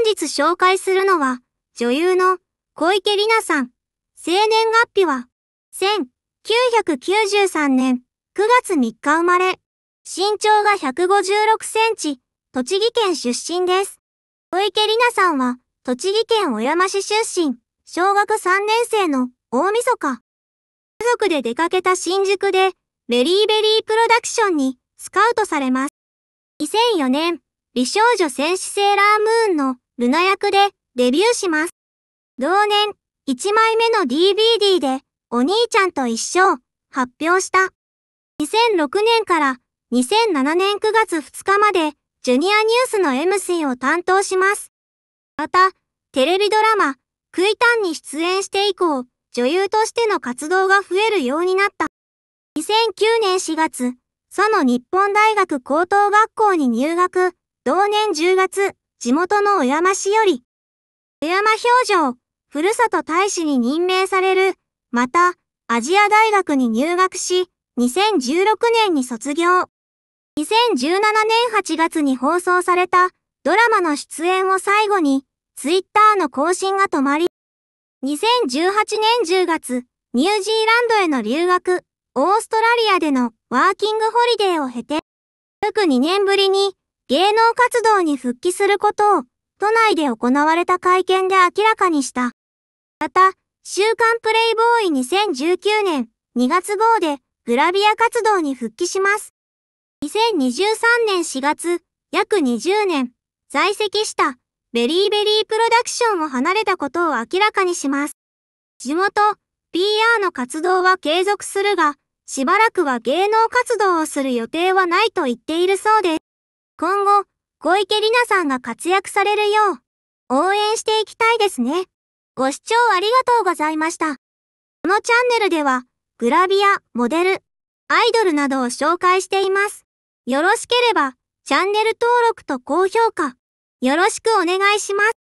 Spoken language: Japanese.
本日紹介するのは、女優の小池里奈さん。生年月日は、1993年9月3日生まれ。身長が156センチ、栃木県出身です。小池里奈さんは、栃木県小山市出身、小学3年生の大晦日。家族で出かけた新宿で、ベリーベリープロダクションにスカウトされます。2004年、美少女戦士セーラームーンのルナ役でデビューします。同年、1枚目の DVD で、お兄ちゃんと一生、発表した。2006年から2007年9月2日まで、ジュニアニュースの MC を担当します。また、テレビドラマ、クイタンに出演して以降、女優としての活動が増えるようになった。2009年4月、その日本大学高等学校に入学、同年10月、地元の小山市より、小山表情、ふるさと大使に任命される、また、アジア大学に入学し、2016年に卒業。2017年8月に放送されたドラマの出演を最後に、ツイッターの更新が止まり、2018年10月、ニュージーランドへの留学、オーストラリアでのワーキングホリデーを経て、約2年ぶりに芸能活動に復帰することを都内で行われた会見で明らかにした。また、週刊プレイボーイ2019年2月号でグラビア活動に復帰します。2023年4月、約20年、在籍したベリーベリープロダクションを離れたことを明らかにします。地元、PR の活動は継続するが、しばらくは芸能活動をする予定はないと言っているそうです。今後、小池里奈さんが活躍されるよう、応援していきたいですね。ご視聴ありがとうございました。このチャンネルでは、グラビア、モデル、アイドルなどを紹介しています。よろしければ、チャンネル登録と高評価、よろしくお願いします。